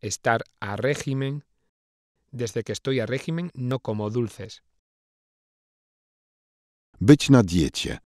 estar a régimen. Desde que estoy a régimen no como dulces. Być na